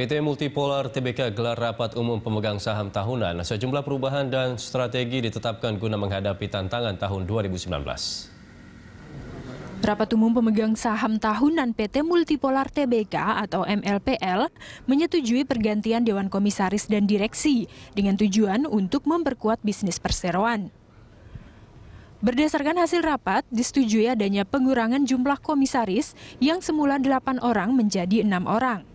PT Multipolar TBK gelar rapat umum pemegang saham tahunan. Sejumlah perubahan dan strategi ditetapkan guna menghadapi tantangan tahun 2019. Rapat Umum Pemegang Saham Tahunan PT Multipolar TBK atau MLPL menyetujui pergantian Dewan Komisaris dan Direksi dengan tujuan untuk memperkuat bisnis perseroan. Berdasarkan hasil rapat, disetujui adanya pengurangan jumlah komisaris yang semula 8 orang menjadi enam orang.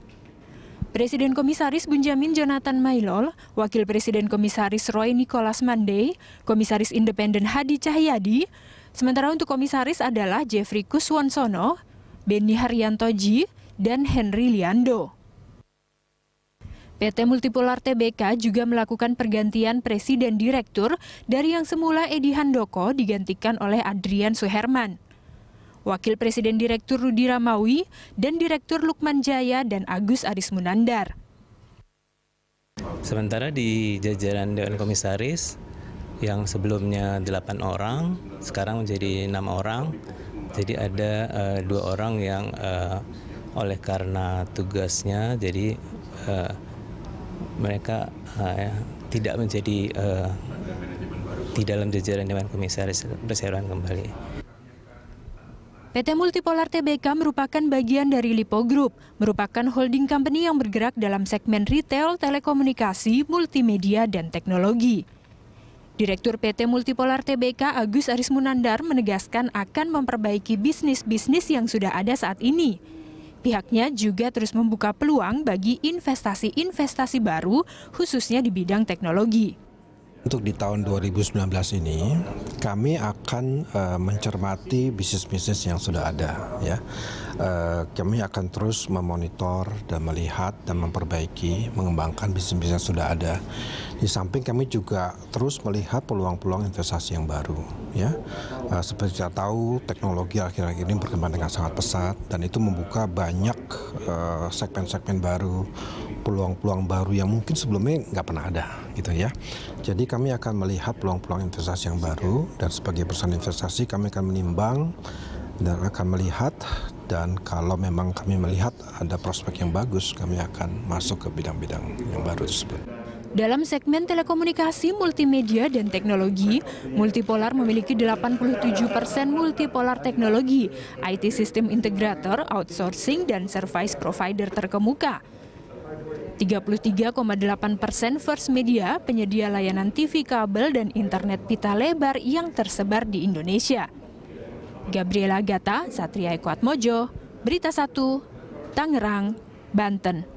Presiden Komisaris Benjamin Jonathan Mailol, Wakil Presiden Komisaris Roy Nicholas Mandey, Komisaris Independen Hadi Cahyadi, sementara untuk Komisaris adalah Jeffrey Kuswansono, Beni Haryantoji, dan Henry Liando. PT Multipolar TBK juga melakukan pergantian presiden direktur dari yang semula Edi Handoko digantikan oleh Adrian Suherman. Wakil Presiden Direktur Rudi Ramawi, dan Direktur Lukman Jaya dan Agus Aris Munandar. Sementara di jajaran Dewan Komisaris yang sebelumnya 8 orang, sekarang menjadi enam orang. Jadi ada uh, dua orang yang uh, oleh karena tugasnya jadi uh, mereka uh, tidak menjadi uh, di dalam jajaran Dewan Komisaris perseroan kembali. PT Multipolar TBK merupakan bagian dari Lipo Group, merupakan holding company yang bergerak dalam segmen retail, telekomunikasi, multimedia, dan teknologi. Direktur PT Multipolar TBK Agus Arismunandar menegaskan akan memperbaiki bisnis-bisnis yang sudah ada saat ini. Pihaknya juga terus membuka peluang bagi investasi-investasi baru, khususnya di bidang teknologi untuk di tahun 2019 ini kami akan uh, mencermati bisnis-bisnis yang sudah ada ya. Uh, kami akan terus memonitor dan melihat dan memperbaiki mengembangkan bisnis-bisnis yang sudah ada. Di samping kami juga terus melihat peluang-peluang investasi yang baru ya. Uh, seperti kita tahu teknologi akhir-akhir ini berkembang dengan sangat pesat dan itu membuka banyak segmen-segmen uh, baru peluang-peluang baru yang mungkin sebelumnya nggak pernah ada gitu ya. Jadi kami akan melihat peluang-peluang investasi yang baru dan sebagai perusahaan investasi kami akan menimbang dan akan melihat dan kalau memang kami melihat ada prospek yang bagus kami akan masuk ke bidang-bidang yang baru tersebut. Dalam segmen telekomunikasi, multimedia, dan teknologi, Multipolar memiliki 87 persen multipolar teknologi, IT system integrator, outsourcing, dan service provider terkemuka. 33,8 persen First Media, penyedia layanan TV kabel dan internet pita lebar yang tersebar di Indonesia. Gabriela Gata, Satria Eko Berita 1, Tangerang, Banten.